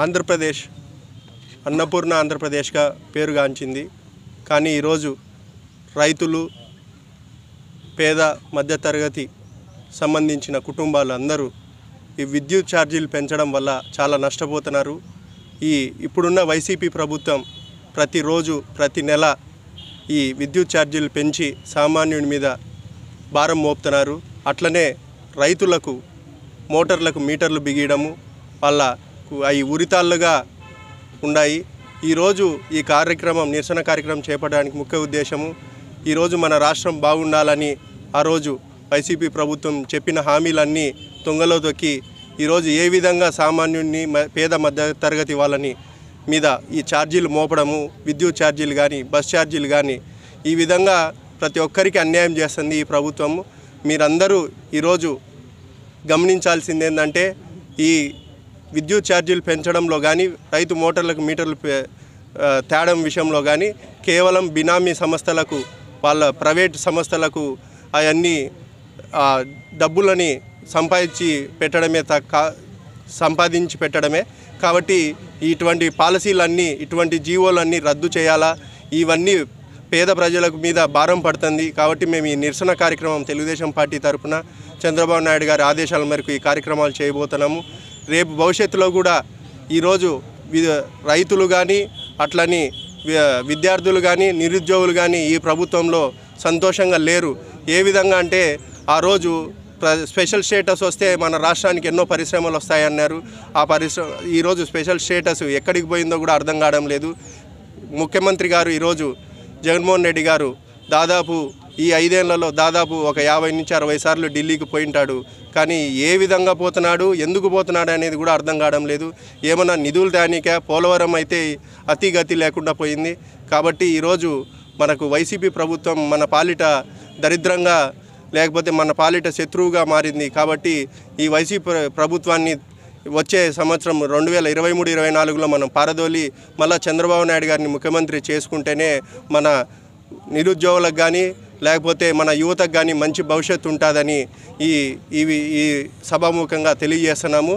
ఆంధ్రప్రదేశ్ అన్నపూర్ణ ఆంధ్రప్రదేశ్గా పేరుగాంచింది కానీ ఈరోజు రైతులు పేద మధ్యతరగతి సంబంధించిన కుటుంబాలు అందరూ ఈ విద్యుత్ ఛార్జీలు పెంచడం వల్ల చాలా నష్టపోతున్నారు ఈ ఇప్పుడున్న వైసీపీ ప్రభుత్వం ప్రతిరోజు ప్రతి నెల ఈ విద్యుత్ ఛార్జీలు పెంచి సామాన్యుడి మీద భారం మోపుతున్నారు అట్లనే రైతులకు మోటార్లకు మీటర్లు బిగియడము వాళ్ళ అవి ఉరితాళ్ళుగా ఉన్నాయి ఈరోజు ఈ కార్యక్రమం నిరసన కార్యక్రమం చేపట్టడానికి ముఖ్య ఉద్దేశము ఈరోజు మన రాష్ట్రం బాగుండాలని ఆ రోజు వైసీపీ ప్రభుత్వం చెప్పిన హామీలన్నీ తొంగలో తొక్కి ఈరోజు ఏ విధంగా సామాన్యుడిని పేద మధ్య తరగతి వాళ్ళని మీద ఈ ఛార్జీలు మోపడము విద్యుత్ ఛార్జీలు కానీ బస్ ఛార్జీలు కానీ ఈ విధంగా ప్రతి ఒక్కరికి అన్యాయం చేస్తుంది ఈ ప్రభుత్వము మీరందరూ ఈరోజు గమనించాల్సింది ఏంటంటే ఈ విద్యుత్ ఛార్జీలు పెంచడంలో కానీ రైతు మోటార్లకు మీటర్లు తేడం విషయంలో కానీ కేవలం బినామీ సంస్థలకు వాళ్ళ ప్రైవేట్ సంస్థలకు అవన్నీ డబ్బులని సంపాదించి పెట్టడమే కా సంపాదించి పెట్టడమే కాబట్టి ఇటువంటి పాలసీలన్నీ ఇటువంటి జీవోలన్నీ రద్దు చేయాలా ఇవన్నీ పేద ప్రజలకు మీద భారం పడుతుంది కాబట్టి మేము ఈ నిరసన కార్యక్రమం తెలుగుదేశం పార్టీ తరఫున చంద్రబాబు నాయుడు గారి ఆదేశాల మేరకు ఈ కార్యక్రమాలు చేయబోతున్నాము రేపు భవిష్యత్తులో కూడా ఈరోజు రైతులు కానీ అట్లని విద్యార్థులు కానీ నిరుద్యోగులు కానీ ఈ ప్రభుత్వంలో సంతోషంగా లేరు ఏ విధంగా అంటే ఆ రోజు స్పెషల్ స్టేటస్ వస్తే మన రాష్ట్రానికి ఎన్నో పరిశ్రమలు వస్తాయన్నారు ఆ పరిశ్రమ ఈరోజు స్పెషల్ స్టేటస్ ఎక్కడికి పోయిందో కూడా అర్థం కావడం లేదు ముఖ్యమంత్రి గారు ఈరోజు జగన్మోహన్ రెడ్డి గారు దాదాపు ఈ ఐదేళ్లలో దాదాపు ఒక యాభై నుంచి అరవై సార్లు ఢిల్లీకి పోయింటాడు కానీ ఏ విధంగా పోతున్నాడు ఎందుకు పోతున్నాడు అనేది కూడా అర్థం కావడం లేదు ఏమన్నా నిధులు దానికే పోలవరం అయితే అతిగతి లేకుండా పోయింది కాబట్టి ఈరోజు మనకు వైసీపీ ప్రభుత్వం మన పాలిట దరిద్రంగా లేకపోతే మన పాలిట శత్రువుగా మారింది కాబట్టి ఈ వైసీపీ ప్రభుత్వాన్ని వచ్చే సంవత్సరం రెండు వేల ఇరవై మూడు ఇరవై నాలుగులో మనం పారదోలి మళ్ళా చంద్రబాబు నాయుడు గారిని ముఖ్యమంత్రి చేసుకుంటేనే మన నిరుద్యోగులకు కానీ లేకపోతే మన యువతకు కానీ మంచి భవిష్యత్తు ఉంటుందని ఈ ఇవి ఈ సభాముఖంగా తెలియజేస్తున్నాము